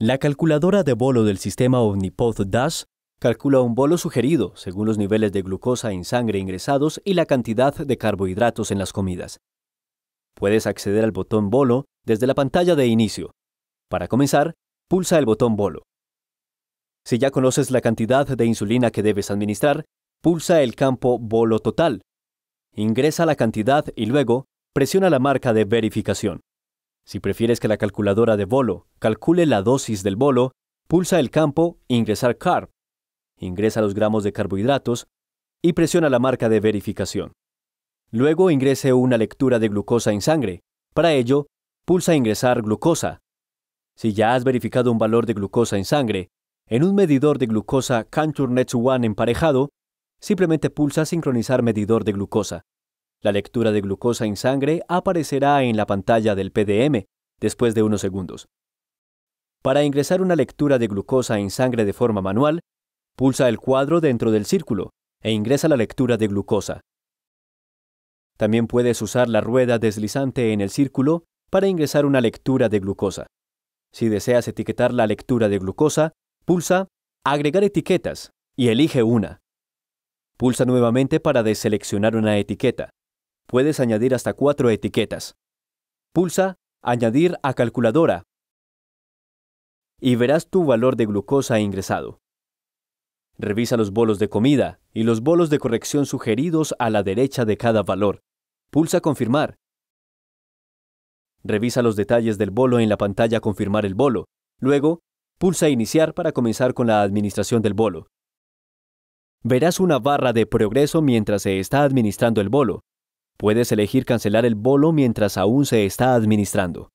La calculadora de bolo del sistema Omnipod DAS calcula un bolo sugerido según los niveles de glucosa en sangre ingresados y la cantidad de carbohidratos en las comidas. Puedes acceder al botón bolo desde la pantalla de inicio. Para comenzar, pulsa el botón bolo. Si ya conoces la cantidad de insulina que debes administrar, pulsa el campo bolo total. Ingresa la cantidad y luego presiona la marca de verificación. Si prefieres que la calculadora de bolo calcule la dosis del bolo, pulsa el campo Ingresar carb, ingresa los gramos de carbohidratos y presiona la marca de verificación. Luego ingrese una lectura de glucosa en sangre. Para ello, pulsa Ingresar glucosa. Si ya has verificado un valor de glucosa en sangre, en un medidor de glucosa Cantur One emparejado, simplemente pulsa Sincronizar medidor de glucosa. La lectura de glucosa en sangre aparecerá en la pantalla del PDM después de unos segundos. Para ingresar una lectura de glucosa en sangre de forma manual, pulsa el cuadro dentro del círculo e ingresa la lectura de glucosa. También puedes usar la rueda deslizante en el círculo para ingresar una lectura de glucosa. Si deseas etiquetar la lectura de glucosa, pulsa Agregar etiquetas y elige una. Pulsa nuevamente para deseleccionar una etiqueta. Puedes añadir hasta cuatro etiquetas. Pulsa Añadir a calculadora y verás tu valor de glucosa ingresado. Revisa los bolos de comida y los bolos de corrección sugeridos a la derecha de cada valor. Pulsa Confirmar. Revisa los detalles del bolo en la pantalla Confirmar el bolo. Luego, pulsa Iniciar para comenzar con la administración del bolo. Verás una barra de progreso mientras se está administrando el bolo. Puedes elegir cancelar el bolo mientras aún se está administrando.